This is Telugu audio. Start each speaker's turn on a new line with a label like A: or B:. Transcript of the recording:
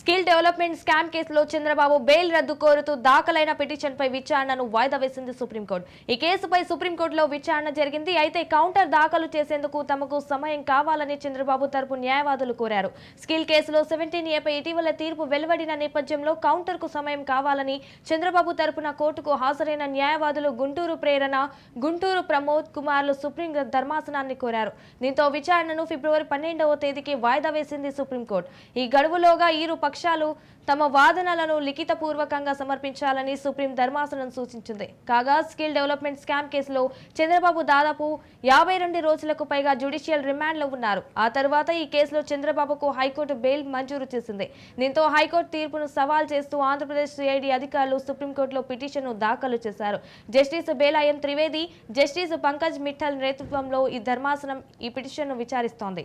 A: స్కిల్ డెవలప్మెంట్ స్కామ్ కేసులో చంద్రబాబు బెయిల్ రద్దు కోరుతూ దాఖలైన పిటిషన్పై విచారణను వాయిదా వేసింది సుప్రీంకోర్టు ఈ కేసుపై సుప్రీంకోర్టులో విచారణ జరిగింది అయితే కౌంటర్ దాఖలు చేసేందుకు తమకు సమయం కావాలని చంద్రబాబు తరపు న్యాయవాదులు కోరారు స్కిల్ కేసులో సెవెంటీన్ ఏపై ఇటీవల తీర్పు వెలువడిన నేపథ్యంలో కౌంటర్కు సమయం కావాలని చంద్రబాబు తరపున కోర్టుకు హాజరైన న్యాయవాదులు గుంటూరు ప్రేరణ గుంటూరు ప్రమోద్ కుమార్లు సుప్రీం ధర్మాసనాన్ని కోరారు దీంతో విచారణను ఫిబ్రవరి పన్నెండవ తేదీకి వాయిదా వేసింది సుప్రీంకోర్టు ఈ గడువులోగా ఈ పక్షాలు తమ వాదనలను లిఖితపూర్వకంగా సమర్పించాలని సుప్రీం ధర్మాసనం సూచించింది కాగా స్కిల్ డెవలప్మెంట్ స్కామ్ కేసులో చంద్రబాబు దాదాపు యాభై రెండు రోజులకు పైగా జ్యుడిషియల్ రిమాండ్లో ఉన్నారు ఆ తర్వాత ఈ కేసులో చంద్రబాబుకు హైకోర్టు బెయిల్ మంజూరు చేసింది దీంతో హైకోర్టు తీర్పును సవాల్ చేస్తూ ఆంధ్రప్రదేశ్ సిఐడి అధికారులు సుప్రీంకోర్టులో పిటిషన్ను దాఖలు చేశారు జస్టిస్ బేలాయం త్రివేది జస్టిస్ పంకజ్ మిఠల్ నేతృత్వంలో ఈ ధర్మాసనం ఈ పిటిషన్ను విచారిస్తోంది